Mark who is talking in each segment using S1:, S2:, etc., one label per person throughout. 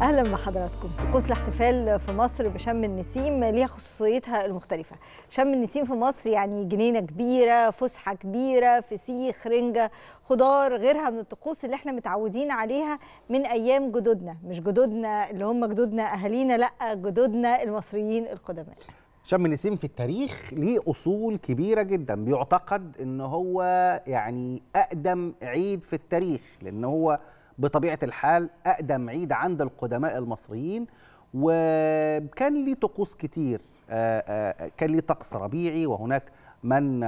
S1: اهلا بحضراتكم طقوس الاحتفال في مصر بشم النسيم ليها خصوصيتها المختلفه شم النسيم في مصر يعني جنينه كبيره فسحه كبيره فسيخ رنجه خضار غيرها من الطقوس اللي احنا متعودين عليها من ايام جدودنا مش جدودنا اللي هم جدودنا اهالينا لا جدودنا المصريين القدماء
S2: شم النسيم في التاريخ ليه اصول كبيره جدا بيعتقد ان هو يعني اقدم عيد في التاريخ لان هو بطبيعه الحال اقدم عيد عند القدماء المصريين وكان لي طقوس كتير آه، آه، آه، كان لي طقس ربيعي وهناك من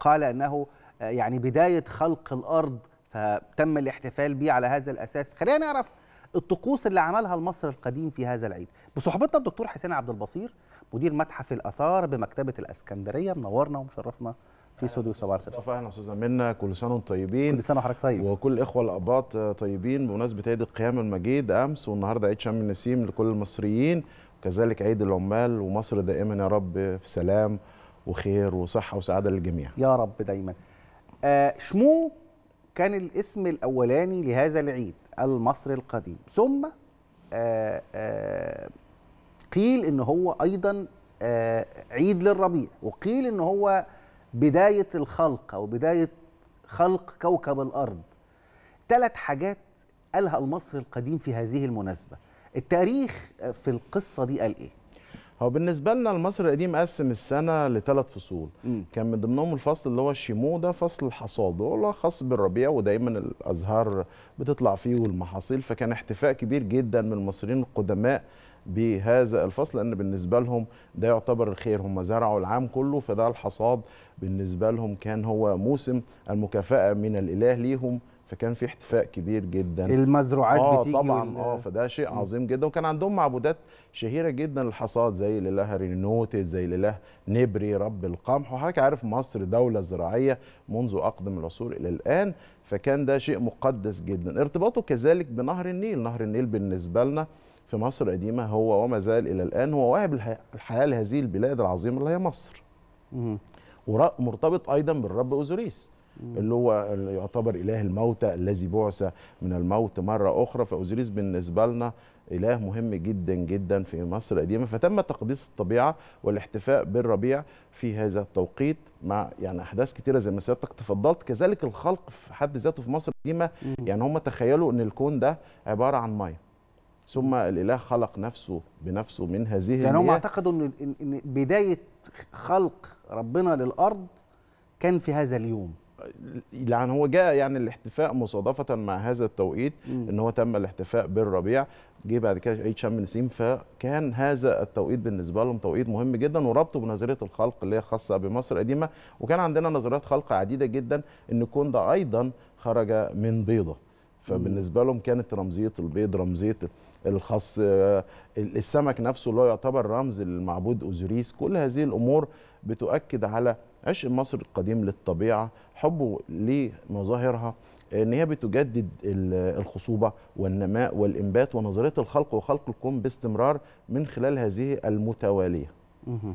S2: قال انه يعني بدايه خلق الارض فتم الاحتفال به على هذا الاساس خلينا نعرف الطقوس اللي عملها المصري القديم في هذا العيد بصحبتنا الدكتور حسين عبد البصير مدير متحف
S3: الاثار بمكتبه الاسكندريه منورنا ومشرفنا في استوديو صباح الخير مصطفى اهلا استاذه منا كل سنه وانتم طيبين كل سنه وحضرتك طيب وكل الاخوه الاباط طيبين بمناسبه عيد القيام المجيد امس والنهارده عيد شم النسيم لكل المصريين وكذلك عيد العمال ومصر دائما يا رب في سلام وخير وصحه وسعاده للجميع يا رب دايما آه
S2: شمو كان الاسم الاولاني لهذا العيد المصري القديم ثم آه آه قيل ان هو ايضا آه، عيد للربيع وقيل ان هو بداية الخلق أو بداية خلق كوكب الأرض ثلاث حاجات قالها المصري القديم في هذه
S3: المناسبة التاريخ في القصة دي قال إيه؟ هو بالنسبة لنا المصري القديم قسم السنة لثلاث فصول م. كان من ضمنهم الفصل اللي هو الشيمو ده فصل الحصاد هو خاص بالربيع ودايما الأزهار بتطلع فيه والمحاصيل فكان احتفاء كبير جدا من المصريين القدماء بهذا الفصل لان بالنسبه لهم ده يعتبر الخير هم زرعوا العام كله فده الحصاد بالنسبه لهم كان هو موسم المكافاه من الاله ليهم فكان في احتفاء كبير جدا المزروعات آه بتيجي طبعا وال... اه فده شيء عظيم جدا وكان عندهم معبودات شهيره جدا للحصاد زي الاله رينوتس زي الاله نبري رب القمح وحضرتك عارف مصر دوله زراعيه منذ اقدم العصور الى الان فكان ده شيء مقدس جدا ارتباطه كذلك بنهر النيل نهر النيل بالنسبه لنا في مصر القديمة هو وما زال إلى الآن هو واهب الحياة لهذه البلاد العظيمة اللي هي مصر ومرتبط أيضا بالرب أوزوريس اللي هو اللي يعتبر إله الموتى الذي بعث من الموت مرة أخرى فأوزوريس بالنسبة لنا إله مهم جدا جدا في مصر القديمة فتم تقديس الطبيعة والاحتفاء بالربيع في هذا التوقيت مع يعني أحداث كتيرة زي ما سيادتك تفضلت كذلك الخلق في حد ذاته في مصر القديمة يعني هم تخيلوا أن الكون ده عبارة عن مية ثم الاله خلق نفسه بنفسه من هذه يعني هم
S2: اعتقدوا ان ان بدايه
S3: خلق ربنا للارض كان في هذا اليوم يعني هو جاء يعني الاحتفاء مصادفه مع هذا التوقيت م. ان هو تم الاحتفاء بالربيع جه بعد كده عيد شم نسيم فكان هذا التوقيت بالنسبه لهم توقيت مهم جدا وربطه بنظريه الخلق اللي هي خاصه بمصر القديمه وكان عندنا نظريات خلق عديده جدا ان الكون ده ايضا خرج من بيضه فبالنسبه لهم كانت رمزيه البيض رمزيه الخص آه، السمك نفسه اللي هو يعتبر رمز للمعبود اوزوريس كل هذه الامور بتؤكد على عشق مصر القديم للطبيعه حبه لمظاهرها ان هي بتجدد الخصوبه والنماء والانبات ونظريه الخلق وخلق الكون باستمرار من خلال هذه المتواليه.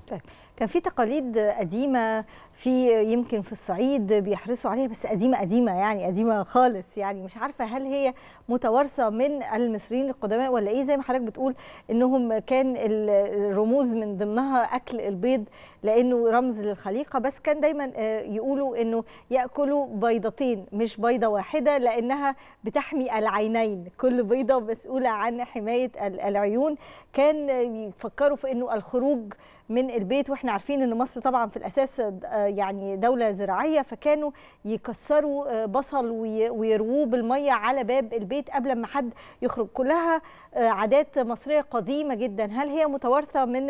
S1: طيب كان في تقاليد قديمه في يمكن في الصعيد بيحرصوا عليها بس قديمه قديمه يعني قديمه خالص يعني مش عارفه هل هي متوارثه من المصريين القدماء ولا ايه زي ما حضرتك بتقول انهم كان الرموز من ضمنها اكل البيض لانه رمز للخليقه بس كان دايما آه، يقولوا انه ياكلوا بيضتين مش بيضه واحده لانها بتحمي العينين كل بيضه مسؤوله عن حمايه العيون كان يفكروا في انه الخروج من البيت واحنا عارفين ان مصر طبعا في الاساس آه، يعني دوله زراعيه فكانوا يكسروا آه، بصل ويرووه بالميه على باب البيت قبل ما حد يخرج كلها آه، عادات مصريه قديمه جدا هل هي متوارثه من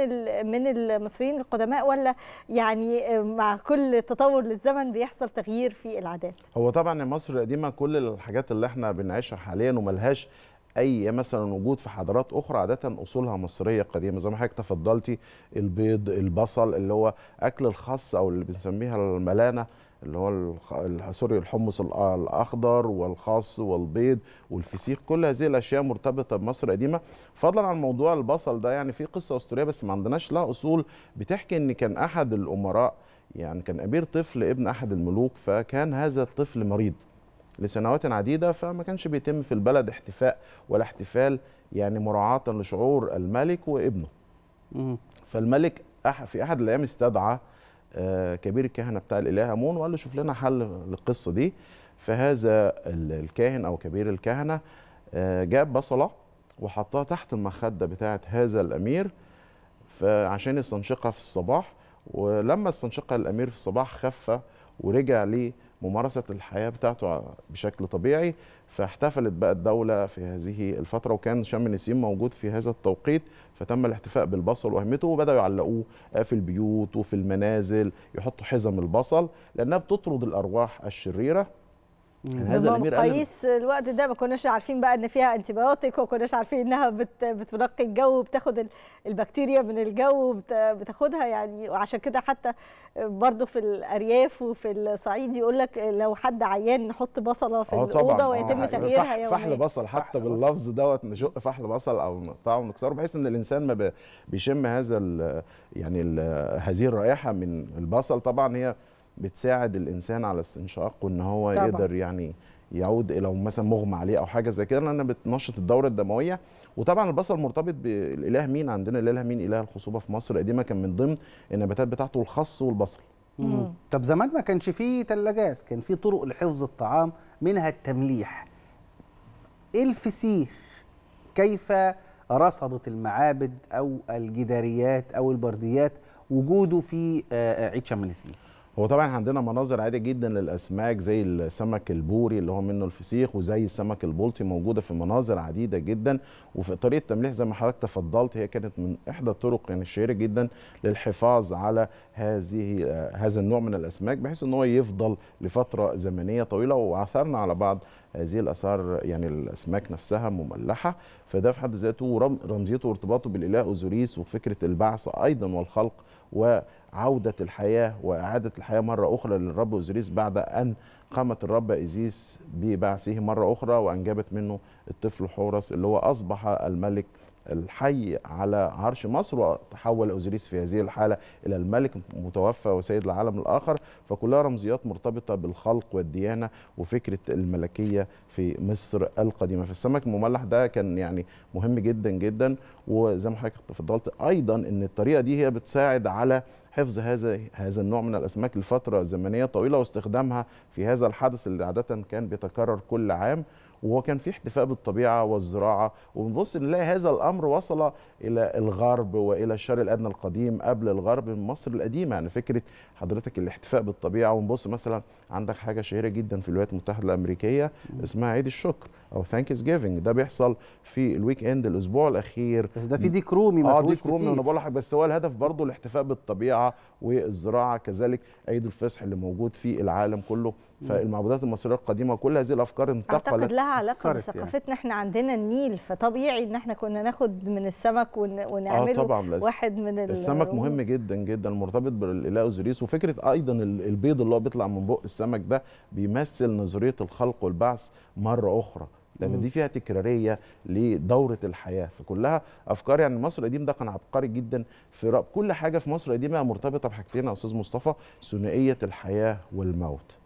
S1: من المصريين القدماء ولا يعني مع كل تطور للزمن بيحصل تغيير في العادات
S3: هو طبعا مصر القديمه كل الحاجات اللي احنا بنعيشها حاليا وملهاش اي مثلا وجود في حضارات اخرى عاده اصولها مصريه قديمه زي ما حضرتك تفضلتي البيض البصل اللي هو اكل الخاص او اللي بنسميها الملانه اللي هو سوري الحمص الاخضر والخاص والبيض والفسيخ كل هذه الاشياء مرتبطه بمصر القديمه فضلا عن موضوع البصل ده يعني في قصه اسطوريه بس ما عندناش لها اصول بتحكي ان كان احد الامراء يعني كان امير طفل ابن احد الملوك فكان هذا الطفل مريض لسنوات عديدة فما كانش بيتم في البلد احتفاء ولا احتفال يعني مراعاة لشعور الملك وابنه فالملك في أحد الأيام استدعى آه، كبير الكهنة بتاع الإله أمون وقال له شوف لنا حل للقصة دي فهذا الكاهن أو كبير الكهنة آه، جاب بصلة وحطها تحت المخدة بتاعة هذا الأمير فعشان يستنشقها في الصباح ولما استنشقها الأمير في الصباح خف ورجع ليه ممارسه الحياه بتاعته بشكل طبيعي فاحتفلت بقى الدوله في هذه الفتره وكان شم النسيم موجود في هذا التوقيت فتم الاحتفاء بالبصل واهمته وبداوا يعلقوه في البيوت وفي المنازل يحطوا حزم البصل لانها بتطرد الارواح الشريره
S1: يعني هذا الامير قيس الوقت ده ما كناش عارفين بقى ان فيها انتبيوتيك وما كناش عارفين انها بت بتنقي الجو وبتاخد البكتيريا من الجو وبتاخدها يعني وعشان كده حتى برضه في الارياف وفي الصعيد يقول لك لو حد عيان نحط بصله في آه، الاوضه ويتم آه، يعني تغييرها فح فحل
S3: بصل حتى باللفظ دوت نشق فحل بصل او نقطعه ونكسره بحيث ان الانسان ما بيشم هذا يعني هذه الرائحه من البصل طبعا هي بتساعد الانسان على استنشاقه ان هو طبعا. يقدر يعني يعود لو مثلا مغمى عليه او حاجه زي كده لانها بتنشط الدوره الدمويه وطبعا البصل مرتبط بالاله مين عندنا الاله مين اله الخصوبه في مصر القديمه كان من ضمن النباتات بتاعته الخص والبصل مم. طب زمان ما كانش فيه ثلاجات كان فيه طرق لحفظ
S2: الطعام منها التمليح إيه الفسيخ كيف رصدت المعابد او الجداريات او البرديات وجوده
S3: في آه، آه، عيد شمال السيخ هو طبعا عندنا مناظر عاديه جدا للاسماك زي السمك البوري اللي هو منه الفسيخ وزي السمك البلطي موجوده في مناظر عديده جدا وفي طريقه تمليح زي ما حضرتك تفضلت هي كانت من احدى الطرق يعني الشهيره جدا للحفاظ على هذه آه، هذا النوع من الاسماك بحيث ان هو يفضل لفتره زمنيه طويله وعثرنا على بعض هذه الاثار يعني الاسماك نفسها مملحه فده في حد ذاته رمزيته وارتباطه بالاله اوزوريس وفكره البعث ايضا والخلق وعودة الحياة وإعادة الحياة مرة أخرى للرب أوزوريس بعد أن قامت الرب إيزيس ببعثه مرة أخرى وأنجبت منه الطفل حورس اللي هو أصبح الملك الحي على عرش مصر وتحول أوزيريس في هذه الحالة إلى الملك متوفى وسيد العالم الآخر فكلها رمزيات مرتبطة بالخلق والديانة وفكرة الملكية في مصر القديمة فالسمك المملح ده كان يعني مهم جدا جدا وزي ما حضرتك تفضلت أيضا أن الطريقة دي هي بتساعد على حفظ هذا هذا النوع من الاسماك لفتره زمنيه طويله واستخدامها في هذا الحدث اللي عاده كان بيتكرر كل عام وهو كان في احتفاء بالطبيعه والزراعه ونبص نلاقي هذا الامر وصل الى الغرب والى الشرق الادنى القديم قبل الغرب من مصر القديمه يعني فكره حضرتك الاحتفاء بالطبيعه ونبص مثلا عندك حاجه شهيره جدا في الولايات المتحده الامريكيه اسمها عيد الشكر او ثانكس جيفنج ده بيحصل في الويك اند الاسبوع الاخير بس ده في ديك رومي اه ديك رومي وانا بقول لحضرتك بس هو الهدف برضه الاحتفاء بالطبيعه والزراعه كذلك عيد الفصح اللي موجود في العالم كله فالمعبودات المصريه القديمه كل هذه الافكار انتقلت اعتقد لها علاقه يعني. بثقافتنا
S1: يعني. احنا عندنا النيل فطبيعي ان احنا كنا ناخد من السمك ونعمله آه طبعا واحد من السمك الروم. مهم
S3: جدا جدا مرتبط بالاله اوزوريس وفكره ايضا البيض اللي هو بيطلع من بق السمك ده بيمثل نظريه الخلق والبعث مره اخرى لان دي فيها تكراريه لدوره الحياه فكلها افكار يعني مصر القديم ده كان عبقري جدا في رأب كل حاجه في مصر القديمه مرتبطه بحاجتين يا استاذ مصطفى ثنائيه الحياه والموت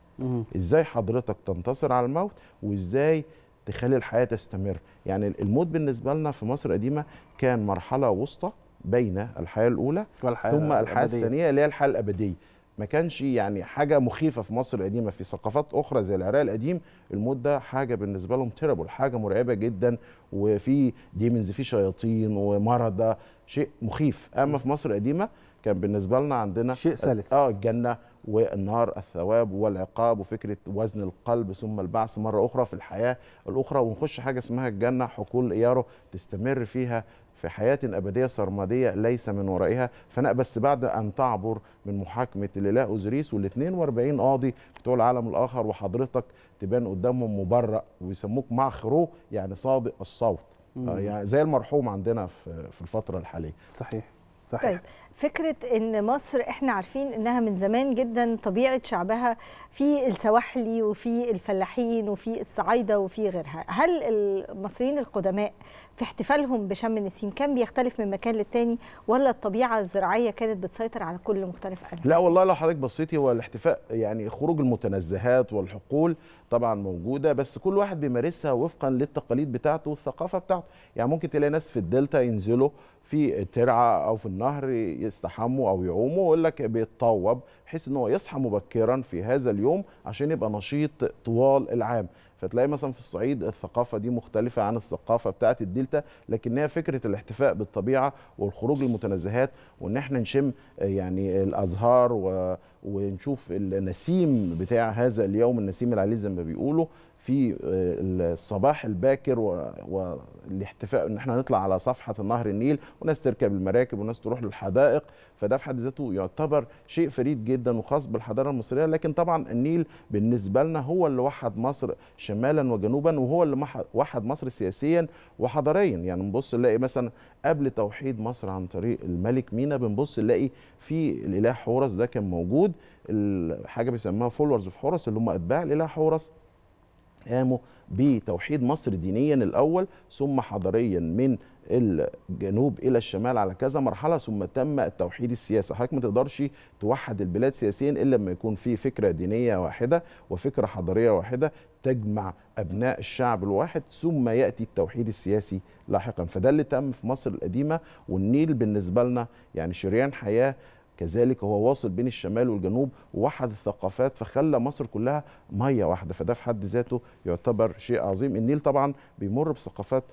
S3: ازاي حضرتك تنتصر على الموت وازاي تخلي الحياه تستمر يعني الموت بالنسبه لنا في مصر القديمه كان مرحله وسطى بين الحياه الاولى والحياة ثم الحياه الثانيه اللي هي الحياه الابديه ما كانش يعني حاجه مخيفه في مصر القديمه في ثقافات اخرى زي العراق القديم الموت ده حاجه بالنسبه لهم تيربل حاجه مرعبه جدا وفي ديمنز في شياطين ومرضى شيء مخيف اما في مصر القديمه كان بالنسبه لنا عندنا شيء سلس اه الجنه والنار الثواب والعقاب وفكره وزن القلب ثم البعث مره اخرى في الحياه الاخرى ونخش حاجه اسمها الجنه حقول اياره تستمر فيها في حياة أبدية سرمدية ليس من ورائها فناء بس بعد أن تعبر من محاكمة الإله أوزريس وال 42 قاضي بتوع العالم الآخر وحضرتك تبان قدامهم مبرأ ويسموك معخرو يعني صادق الصوت آه، يعني زي المرحوم عندنا في الفترة الحالية صحيح صحيح طيب
S1: فكره ان مصر احنا عارفين انها من زمان جدا طبيعه شعبها في السواحلي وفي الفلاحين وفي الصعايده وفي غيرها هل المصريين القدماء في احتفالهم بشم النسيم كان بيختلف من مكان للتاني ولا الطبيعه الزراعيه كانت بتسيطر على كل مختلف أنواع؟ لا
S3: والله لو حضرتك بصيتي هو الاحتفاء يعني خروج المتنزهات والحقول طبعا موجوده بس كل واحد بيمارسها وفقا للتقاليد بتاعته والثقافه بتاعته يعني ممكن تلاقي ناس في الدلتا ينزلوا في الترعه او في النهر يستحموا او يعوموا يقول لك بيتطوب بحيث ان هو يصحى مبكرا في هذا اليوم عشان يبقى نشيط طوال العام فتلاقي مثلا في الصعيد الثقافه دي مختلفه عن الثقافه بتاعه الدلتا لكنها فكره الاحتفاء بالطبيعه والخروج للمتنزهات وان احنا نشم آه، يعني الازهار و... ونشوف النسيم بتاع هذا اليوم النسيم العليل زي ما بيقولوا في آه، الصباح الباكر والاحتفاء ان احنا نطلع على صفحه نهر النيل وناس تركب المراكب وناس تروح للحدائق فده في حد ذاته يعتبر شيء فريد جدا وخاص بالحضاره المصريه لكن طبعا النيل بالنسبه لنا هو اللي وحد مصر شمالا وجنوبا وهو اللي وحد مصر سياسيا وحضاريا يعني نبص نلاقي مثلا قبل توحيد مصر عن طريق الملك مينا بنبص نلاقي في الاله حورس ده كان موجود حاجه بيسموها فولورز في حورس اللي هم اتباع الاله حورس قاموا بتوحيد مصر دينيا الأول ثم حضاريا من الجنوب إلى الشمال على كذا مرحلة ثم تم التوحيد السياسي حضرتك ما تقدرش توحد البلاد سياسيا إلا لما يكون في فكرة دينية واحدة وفكرة حضارية واحدة تجمع أبناء الشعب الواحد ثم يأتي التوحيد السياسي لاحقا فده اللي تم في مصر القديمة والنيل بالنسبة لنا يعني شريان حياة كذلك هو واصل بين الشمال والجنوب ووحد الثقافات فخلى مصر كلها ميه واحده فده في حد ذاته يعتبر شيء عظيم النيل طبعا بيمر بثقافات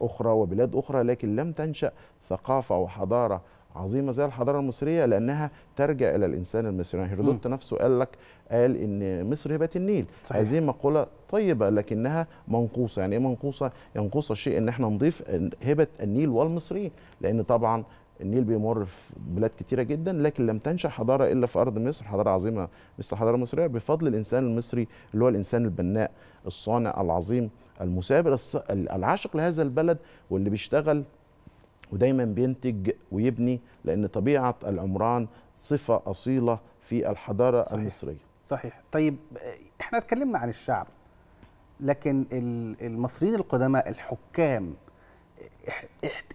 S3: اخرى وبلاد اخرى لكن لم تنشا ثقافه وحضاره عظيمه زي الحضاره المصريه لانها ترجع الى الانسان المصري يعني هيرودوت نفسه قال لك قال ان مصر هبه النيل صحيح. هذه مقوله طيبه لكنها منقوصه يعني ايه منقوصه ينقص الشيء ان احنا نضيف هبه النيل والمصريين لان طبعا النيل بيمر في بلاد كتيره جدا لكن لم تنشا حضاره الا في ارض مصر حضاره عظيمه مثل الحضاره المصريه بفضل الانسان المصري اللي هو الانسان البناء الصانع العظيم المثابر العاشق لهذا البلد واللي بيشتغل ودايما بينتج ويبني لان طبيعه العمران صفه اصيله في الحضاره صحيح. المصريه
S2: صحيح طيب احنا اتكلمنا عن الشعب لكن المصريين القدماء الحكام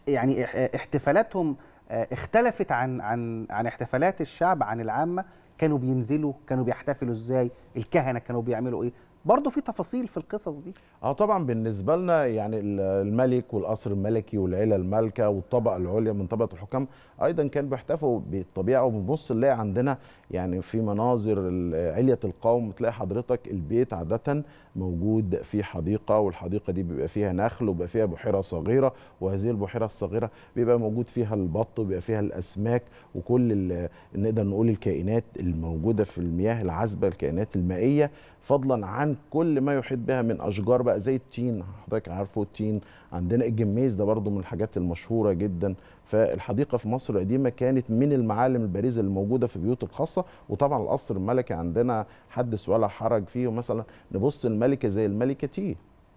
S2: يعني احتفالاتهم آه، اختلفت عن عن عن احتفالات الشعب عن العامه كانوا بينزلوا كانوا بيحتفلوا ازاي الكهنه كانوا بيعملوا ايه برضه في تفاصيل في القصص دي
S3: اه طبعا بالنسبه لنا يعني الملك والقصر الملكي والعيله المالكه والطبقه العليا من طبقه الحكام ايضا كانوا بيحتفوا بالطبيعه وبنبص نلاقي عندنا يعني في مناظر عليه القوم تلاقي حضرتك البيت عاده موجود في حديقه والحديقه دي بيبقى فيها نخل وبيبقى فيها بحيره صغيره وهذه البحيره الصغيره بيبقى موجود فيها البط وبيبقى فيها الاسماك وكل نقدر نقول الكائنات الموجوده في المياه العذبه الكائنات المائيه فضلا عن كل ما يحيط بها من اشجار بقى زي التين حضرتك عارفه التين عندنا الجميز ده برضو من الحاجات المشهوره جدا فالحديقه في مصر القديمه كانت من المعالم البارزه اللي موجوده في البيوت الخاصه وطبعا القصر الملكي عندنا حدث ولا حرج فيه مثلا نبص الملكه زي الملكه تي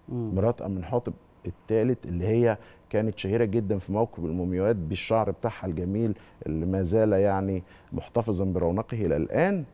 S3: مرات امن حاطب الثالث اللي هي كانت شهيرة جدا في موكب المومياوات بالشعر بتاعها الجميل اللي ما زال يعني محتفظا برونقه إلى الآن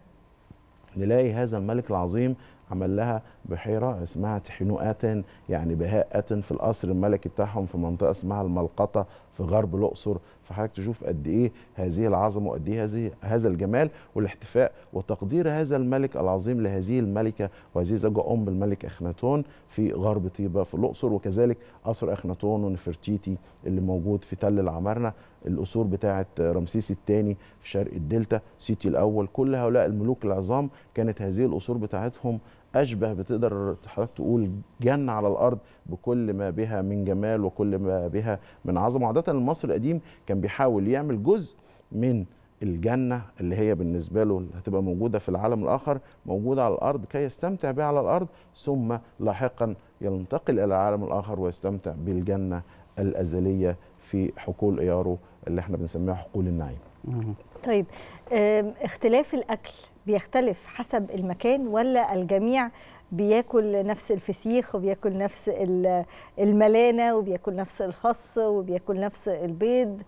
S3: نلاقي هذا الملك العظيم عمل لها بحيرة اسمها تحنوءات يعني بهاءة في القصر الملكي بتاعهم في منطقة اسمها الملقطة في غرب الاقصر فحضرتك تشوف قد ايه هذه العظمه وقد ايه هذه هذا الجمال والاحتفاء وتقدير هذا الملك العظيم لهذه الملكه وهذه زوجه ام الملك اخناتون في غرب طيبه في الاقصر وكذلك قصر اخناتون ونفرتيتي اللي موجود في تل العمارنه القصور بتاعه رمسيس الثاني في شرق الدلتا سيتي الاول كل هؤلاء الملوك العظام كانت هذه القصور بتاعتهم اشبه بتقدر حضرتك تقول جنه على الارض بكل ما بها من جمال وكل ما بها من عظمه عاده المصري القديم كان بيحاول يعمل جزء من الجنه اللي هي بالنسبه له هتبقى موجوده في العالم الاخر موجوده على الارض كي يستمتع بها على الارض ثم لاحقا ينتقل الى العالم الاخر ويستمتع بالجنه الازليه في حقول ايارو اللي احنا بنسميها حقول النعيم.
S1: طيب اختلاف الاكل بيختلف حسب المكان ولا الجميع بياكل نفس الفسيخ وبياكل نفس الملانه وبياكل نفس الخص وبياكل نفس البيض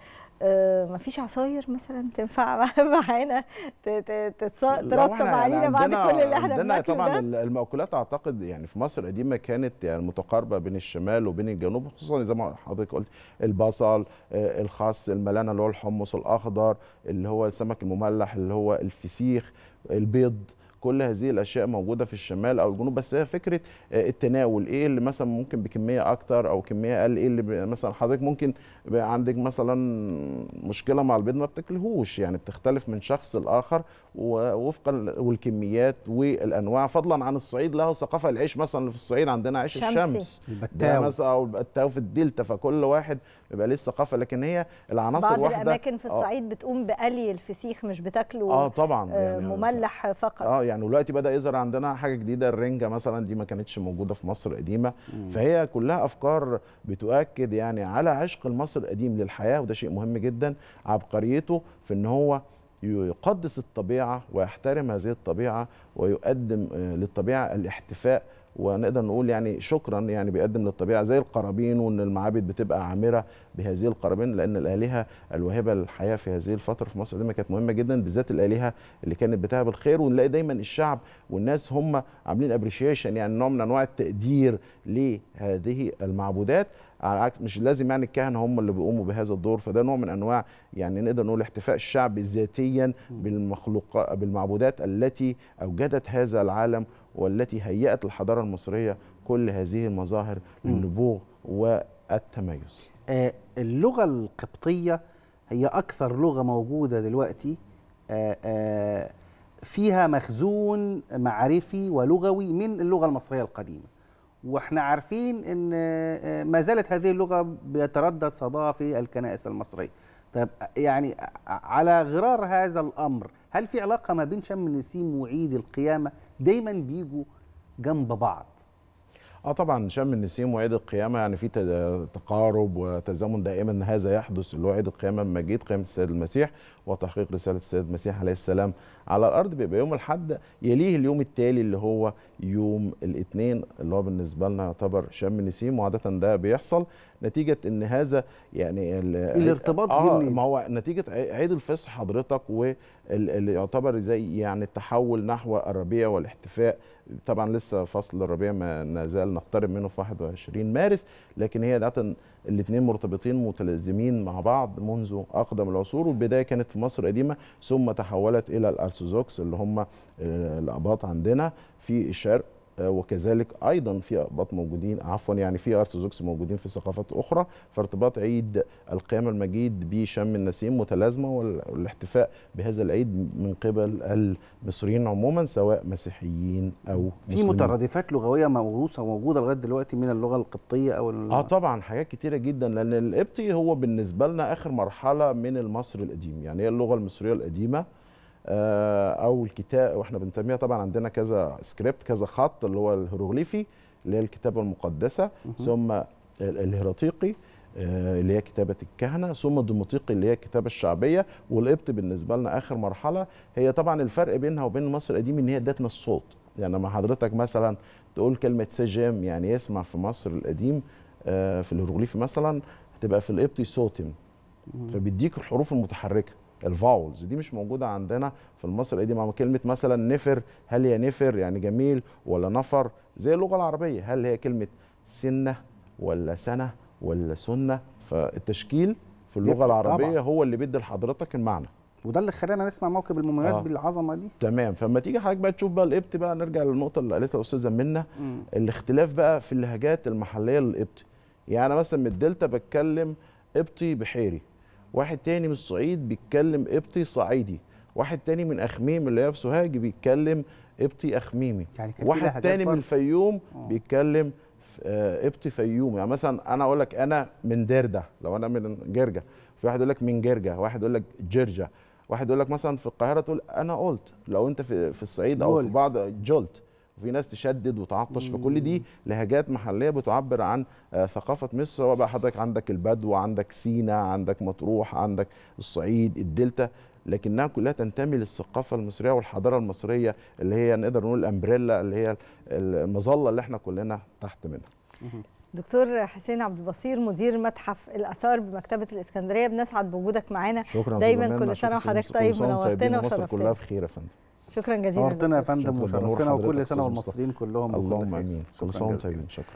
S1: آه، ما فيش عصاير مثلا تنفع معانا ترطب يعني علينا بعد كل اللي احنا عندنا طبعا
S3: ده؟ المأكولات اعتقد يعني في مصر القديمه كانت يعني متقاربه بين الشمال وبين الجنوب خصوصا زي ما حضرتك قلت البصل آه، الخاص الملانه اللي هو الحمص الاخضر اللي هو السمك المملح اللي هو الفسيخ البيض كل هذه الاشياء موجوده في الشمال او الجنوب بس هي فكره آه، التناول ايه اللي مثلا ممكن بكميه اكتر او كميه اقل ايه اللي مثلا حضرتك ممكن عندك مثلا مشكله مع البيض ما بتاكلهوش يعني بتختلف من شخص لاخر ووفقا والكميات والانواع فضلا عن الصعيد له ثقافه العيش مثلا في الصعيد عندنا عيش الشمس الشمس البتاو مثلا او البتاو في الدلتا فكل واحد بيبقى ليه ثقافه لكن هي العناصر بعض واحده بعض الاماكن في آه. الصعيد
S1: آه. بتقوم بقلي الفسيخ مش بتاكله اه
S3: طبعا آه، يعني
S1: مملح فقط
S3: اه يعني دلوقتي بدا يظهر عندنا حاجه جديده الرنجه مثلا دي ما كانتش موجوده في مصر القديمه فهي كلها افكار بتؤكد يعني على عشق المصري القديم للحياه وده شيء مهم جدا عبقريته في ان هو يقدس الطبيعة ويحترم هذه الطبيعة ويقدم آه، للطبيعة الاحتفاء ونقدر نقول يعني شكرا يعني بيقدم للطبيعه زي القرابين وان المعابد بتبقى عامره بهذه القرابين لان الالهه الواهبه للحياه في هذه الفتره في مصر القديمه كانت مهمه جدا بالذات الالهه اللي كانت بتهب الخير ونلاقي دايما الشعب والناس هم عاملين ابريشيشن يعني نوع من انواع التقدير لهذه المعبودات على عكس مش لازم يعني الكهنه هم اللي بيقوموا بهذا الدور فده نوع من انواع يعني نقدر نقول احتفاء الشعب ذاتيا بالمخلوقات بالمعبودات التي اوجدت هذا العالم والتي هيأت الحضاره المصريه كل هذه المظاهر للنبوغ والتميز. آه، اللغه القبطيه هي اكثر لغه موجوده دلوقتي
S2: آه، آه، فيها مخزون معرفي ولغوي من اللغه المصريه القديمه. واحنا عارفين ان آه، ما زالت هذه اللغه بيتردد صداها في الكنائس المصريه طب يعني على غرار هذا الامر هل في علاقه ما بين شم النسيم وعيد القيامه دايما بيجوا جنب بعض
S3: اه طبعا شم النسيم وعيد القيامه يعني في تقارب وتزامن دائما هذا يحدث اللي هو عيد القيامه لما جيت قيامه السيد المسيح وتحقيق رساله السيد المسيح عليه السلام على الارض بيبقى يوم الاحد يليه اليوم التالي اللي هو يوم الاثنين اللي هو بالنسبه لنا يعتبر شم نسيم وعاده ده بيحصل نتيجه ان هذا يعني الارتباط آه ما هو نتيجه عيد الفصح حضرتك واللي يعتبر زي يعني التحول نحو الربيع والاحتفاء طبعا لسه فصل الربيع ما نزال نقترب منه في 21 مارس لكن هي دعت الاثنين مرتبطين متلازمين مع بعض منذ اقدم العصور والبدايه كانت في مصر قديمة ثم تحولت الى الارثوذكس اللي هم آه، الاباط عندنا في الشرق آه، وكذلك ايضا في اقباط موجودين عفوا يعني في ارثوذكس موجودين في ثقافات اخرى فارتباط عيد القيامه المجيد بشم النسيم متلازمه والاحتفاء بهذا العيد من قبل المصريين عموما سواء مسيحيين او مسلمين. في مترادفات
S2: لغويه موروثه وموجوده لغايه دلوقتي من اللغه القبطيه او ال... اه
S3: طبعا حاجات كتيره جدا لان القبطي هو بالنسبه لنا اخر مرحله من المصري القديم يعني هي اللغه المصريه القديمه آه، او الكتاب واحنا بنسميها طبعا عندنا كذا سكريبت كذا خط اللي هو الهيروغليفي اللي هي الكتابه المقدسه ثم الهيراتيقي آه، اللي هي كتابة الكهنة ثم الديمطيقي اللي هي الكتابة الشعبية والقبط بالنسبة لنا آخر مرحلة هي طبعا الفرق بينها وبين مصر القديم إن هي ادتنا الصوت يعني لما حضرتك مثلا تقول كلمة سجام يعني يسمع في مصر القديم آه، في الهيروغليفي مثلا هتبقى في القبطي صوتم فبيديك الحروف المتحركة الفاولز دي مش موجوده عندنا في المصري إيه دي مع كلمه مثلا نفر هل هي نفر يعني جميل ولا نفر زي اللغه العربيه هل هي كلمه سنه ولا سنه ولا سنه فالتشكيل في اللغه العربيه طبعا. هو اللي بيدي لحضرتك المعنى وده اللي خلانا نسمع موكب المميات آه. بالعظمه دي تمام فما تيجي حضرتك بقى تشوف بقى الابت بقى نرجع للنقطه اللي قالتها الاستاذه منا الاختلاف بقى في اللهجات المحليه للقبطي يعني انا مثلا من الدلتا بتكلم قبطي بحيري واحد تاني من الصعيد بيتكلم قبطي صعيدي واحد تاني من اخميم اللي هي في سوهاج بيتكلم قبطي اخميمي يعني واحد تاني من الفيوم أوه. بيتكلم آه، قبطي فيومي يعني مثلا انا اقول لك انا من دردة لو انا من جرجة في واحد يقول لك من جرجة واحد يقول لك جرجة واحد يقول لك مثلا في القاهره تقول انا قلت لو انت في, في الصعيد او في بعض جولت وفي ناس تشدد وتعطش فكل دي لهجات محليه بتعبر عن آه، ثقافه مصر وبقى حضرتك عندك البدو عندك سينا عندك مطروح عندك الصعيد الدلتا لكنها كلها تنتمي للثقافه المصريه والحضاره المصريه اللي هي نقدر نقول الامبريلا اللي هي المظله اللي احنا كلنا تحت منها
S1: دكتور حسين عبد البصير مدير متحف الاثار بمكتبه الاسكندريه بنسعد بوجودك معانا شكرا دايما كل سنه وحضرتك طيب منورتنا وشرفتنا مصر كلها
S2: بخير يا فندم
S3: شكرا
S1: جزيلا نورتنا
S2: يا فندم وشرفتنا وكل سنه والمصريين كلهم اللهم امين كل سنه وانتم
S3: طيبين شكرا